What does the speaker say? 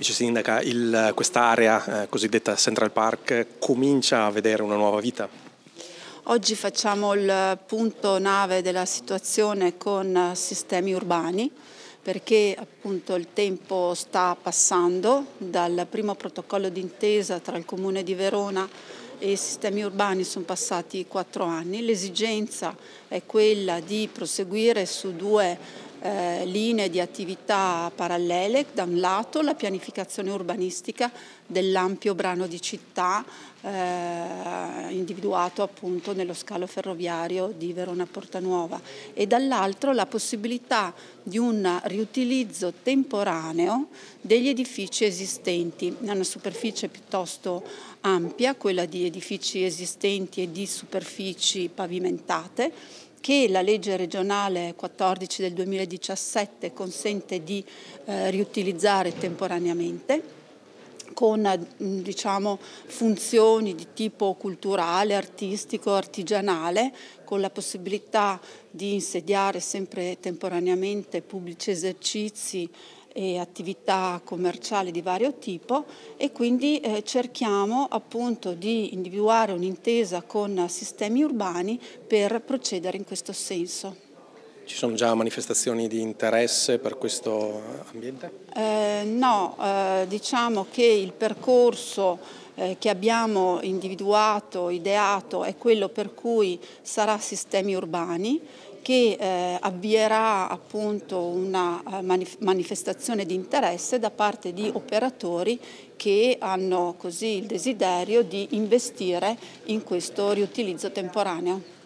Vice Sindaca, questa area eh, cosiddetta Central Park comincia a vedere una nuova vita? Oggi facciamo il punto nave della situazione con sistemi urbani perché appunto il tempo sta passando dal primo protocollo d'intesa tra il Comune di Verona e i sistemi urbani sono passati quattro anni. L'esigenza è quella di proseguire su due eh, linee di attività parallele, da un lato la pianificazione urbanistica dell'ampio brano di città eh, individuato appunto nello scalo ferroviario di Verona Porta Nuova e dall'altro la possibilità di un riutilizzo temporaneo degli edifici esistenti, una superficie piuttosto ampia, quella di edifici esistenti e di superfici pavimentate che la legge regionale 14 del 2017 consente di eh, riutilizzare temporaneamente con mm, diciamo, funzioni di tipo culturale, artistico, artigianale, con la possibilità di insediare sempre temporaneamente pubblici esercizi e attività commerciali di vario tipo e quindi eh, cerchiamo appunto di individuare un'intesa con sistemi urbani per procedere in questo senso. Ci sono già manifestazioni di interesse per questo ambiente? Eh, no, eh, diciamo che il percorso eh, che abbiamo individuato, ideato, è quello per cui sarà sistemi urbani che eh, avvierà appunto una eh, manif manifestazione di interesse da parte di operatori che hanno così il desiderio di investire in questo riutilizzo temporaneo.